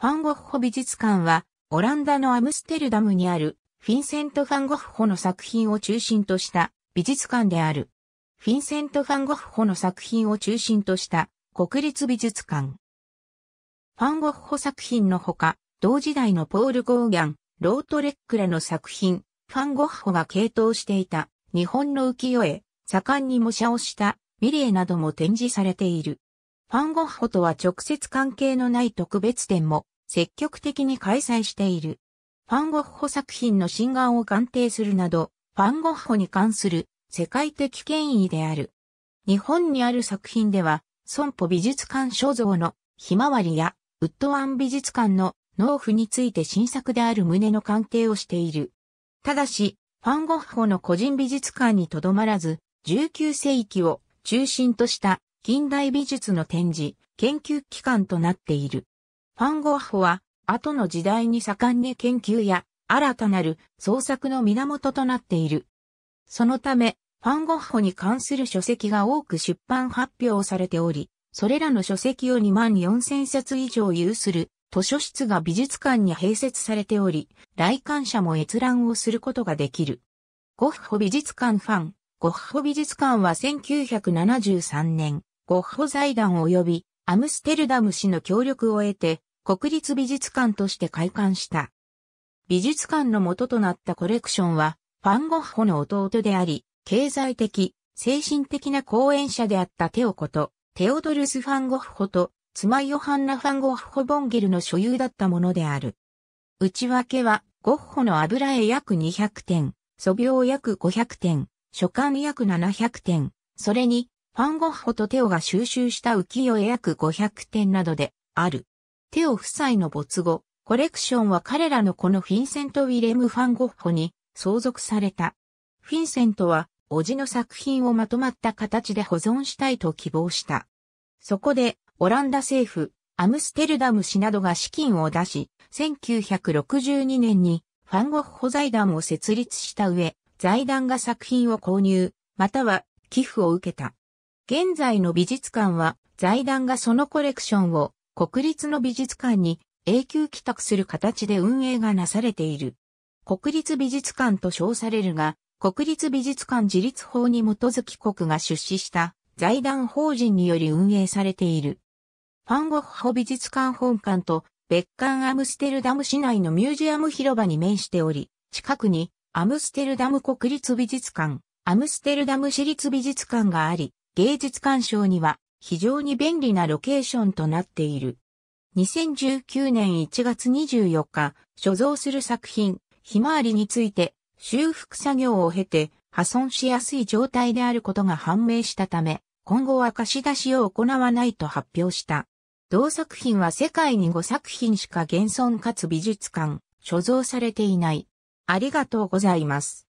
ファンゴッホ美術館は、オランダのアムステルダムにある、フィンセント・ファン・ゴッホの作品を中心とした美術館である。フィンセント・ファン・ゴッホの作品を中心とした国立美術館。ファン・ゴッホ作品のほか、同時代のポール・ゴーギャン、ロートレックらの作品、ファン・ゴッホが傾倒していた日本の浮世絵、盛んに模写をしたミリエなども展示されている。ファン・ゴッホとは直接関係のない特別展も積極的に開催している。ファン・ゴッホ作品の真眼を鑑定するなど、ファン・ゴッホに関する世界的権威である。日本にある作品では、損保美術館所蔵のひまわりやウッドワン美術館の農夫について新作である旨の鑑定をしている。ただし、ファン・ゴッホの個人美術館にとどまらず、19世紀を中心とした近代美術の展示、研究機関となっている。ファン・ゴッホは、後の時代に盛んに研究や、新たなる創作の源となっている。そのため、ファン・ゴッホに関する書籍が多く出版発表されており、それらの書籍を2万4000冊以上有する図書室が美術館に併設されており、来館者も閲覧をすることができる。ゴッホ美術館ファン、ゴッホ美術館は1973年、ゴッホ財団及びアムステルダム市の協力を得て、国立美術館として開館した。美術館の元となったコレクションは、ファン・ゴッホの弟であり、経済的、精神的な講演者であったテオこと、テオドルス・ファン・ゴッホと、妻ヨハンナ・ファン・ゴッホ・ボンゲルの所有だったものである。内訳は、ゴッホの油絵約200点、素描約500点、書簡約700点、それに、ファン・ゴッホとテオが収集した浮世絵約500点などである。テオ夫妻の没後、コレクションは彼らのこのフィンセント・ウィレム・ファン・ゴッホに相続された。フィンセントは、叔父の作品をまとまった形で保存したいと希望した。そこで、オランダ政府、アムステルダム市などが資金を出し、1962年にファンゴッホ財団を設立した上、財団が作品を購入、または寄付を受けた。現在の美術館は財団がそのコレクションを国立の美術館に永久帰宅する形で運営がなされている。国立美術館と称されるが、国立美術館自立法に基づき国が出資した財団法人により運営されている。ファンゴッホ美術館本館と別館アムステルダム市内のミュージアム広場に面しており、近くにアムステルダム国立美術館、アムステルダム市立美術館があり、芸術鑑賞には非常に便利なロケーションとなっている。2019年1月24日、所蔵する作品、ひまわりについて、修復作業を経て、破損しやすい状態であることが判明したため、今後は貸し出しを行わないと発表した。同作品は世界に5作品しか現存かつ美術館、所蔵されていない。ありがとうございます。